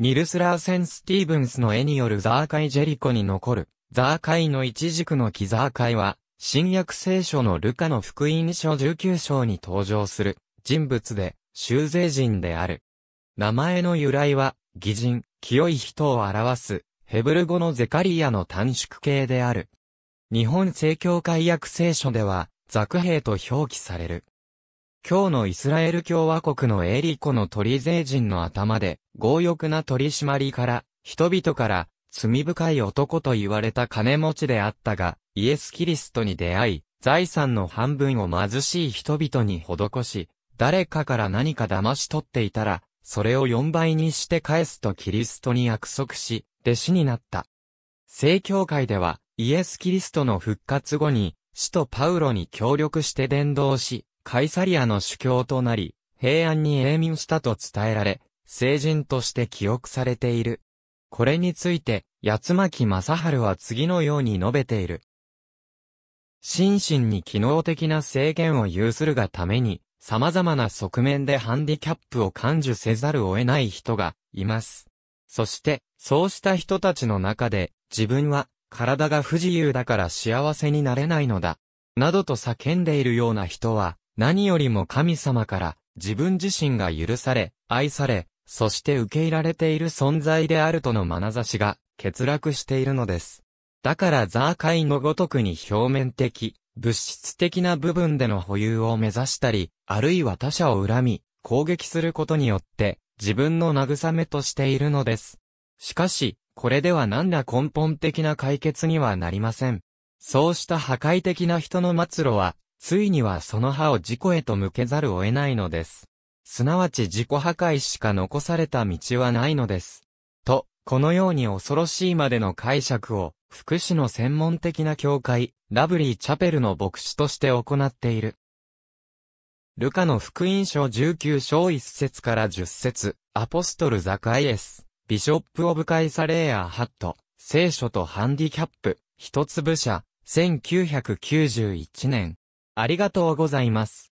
ニルス・ラーセン・スティーブンスの絵によるザーカイ・ジェリコに残る、ザーカイの一軸の木ザーカイは、新約聖書のルカの福音書19章に登場する人物で、修税人である。名前の由来は、偽人、清い人を表す、ヘブル語のゼカリアの短縮形である。日本正教会約聖書では、ザクヘイと表記される。今日のイスラエル共和国のエリコの鳥税人の頭で、強欲な取り締まりから、人々から、罪深い男と言われた金持ちであったが、イエス・キリストに出会い、財産の半分を貧しい人々に施し、誰かから何か騙し取っていたら、それを4倍にして返すとキリストに約束し、弟子になった。聖教会では、イエス・キリストの復活後に、使徒パウロに協力して伝道し、カイサリアの主教となり、平安に永眠したと伝えられ、聖人として記憶されている。これについて、八巻正春は次のように述べている。心身に機能的な制限を有するがために、様々な側面でハンディキャップを感受せざるを得ない人がいます。そして、そうした人たちの中で、自分は体が不自由だから幸せになれないのだ、などと叫んでいるような人は、何よりも神様から自分自身が許され、愛され、そして受け入れられている存在であるとの眼差しが欠落しているのです。だからザー界のごとくに表面的、物質的な部分での保有を目指したり、あるいは他者を恨み、攻撃することによって、自分の慰めとしているのです。しかし、これでは何ら根本的な解決にはなりません。そうした破壊的な人の末路は、ついにはその歯を自己へと向けざるを得ないのです。すなわち自己破壊しか残された道はないのです。と、このように恐ろしいまでの解釈を、福祉の専門的な教会、ラブリー・チャペルの牧師として行っている。ルカの福音書19章1節から10節アポストル・ザカイエス、ビショップ・オブ・カイサレーア・ハット、聖書とハンディキャップ、一粒社、1991年。ありがとうございます。